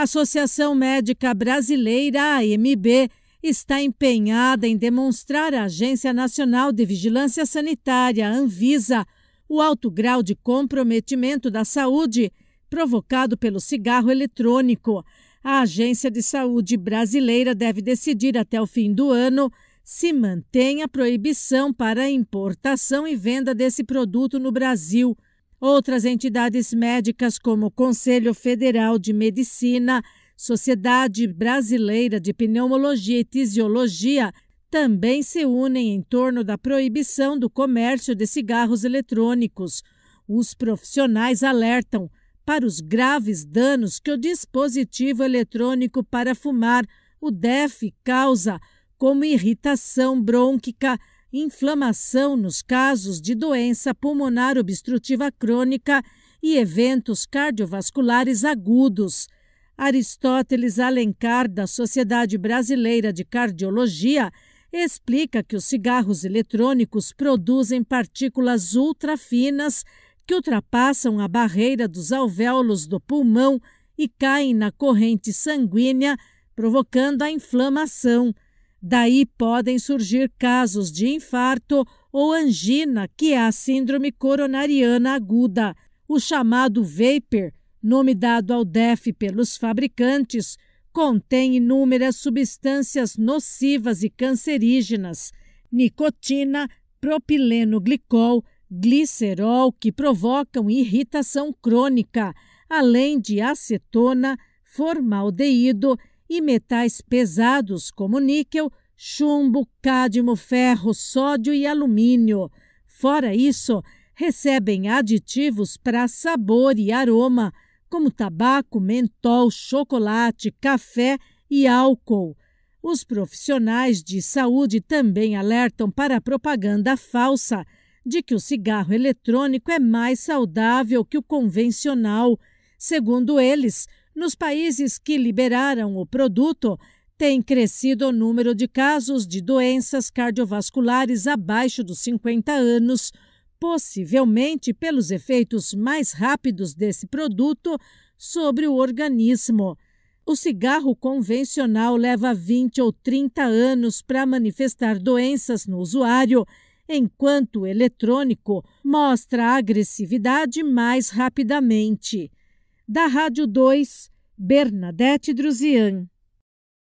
A Associação Médica Brasileira, AMB, está empenhada em demonstrar à Agência Nacional de Vigilância Sanitária, Anvisa, o alto grau de comprometimento da saúde provocado pelo cigarro eletrônico. A Agência de Saúde Brasileira deve decidir até o fim do ano se mantém a proibição para a importação e venda desse produto no Brasil. Outras entidades médicas, como o Conselho Federal de Medicina, Sociedade Brasileira de Pneumologia e Tisiologia, também se unem em torno da proibição do comércio de cigarros eletrônicos. Os profissionais alertam para os graves danos que o dispositivo eletrônico para fumar, o DEF, causa, como irritação brônquica, inflamação nos casos de doença pulmonar obstrutiva crônica e eventos cardiovasculares agudos. Aristóteles Alencar, da Sociedade Brasileira de Cardiologia, explica que os cigarros eletrônicos produzem partículas ultrafinas que ultrapassam a barreira dos alvéolos do pulmão e caem na corrente sanguínea, provocando a inflamação. Daí podem surgir casos de infarto ou angina, que é a síndrome coronariana aguda, o chamado vapor, nome dado ao DEF pelos fabricantes, contém inúmeras substâncias nocivas e cancerígenas: nicotina, propileno glicol, glicerol, que provocam irritação crônica, além de acetona, formaldeído e metais pesados como níquel, chumbo, cádmio, ferro, sódio e alumínio. Fora isso, recebem aditivos para sabor e aroma, como tabaco, mentol, chocolate, café e álcool. Os profissionais de saúde também alertam para a propaganda falsa de que o cigarro eletrônico é mais saudável que o convencional. Segundo eles, nos países que liberaram o produto, tem crescido o número de casos de doenças cardiovasculares abaixo dos 50 anos, possivelmente pelos efeitos mais rápidos desse produto sobre o organismo. O cigarro convencional leva 20 ou 30 anos para manifestar doenças no usuário, enquanto o eletrônico mostra a agressividade mais rapidamente da Rádio 2, Bernadette Druzian.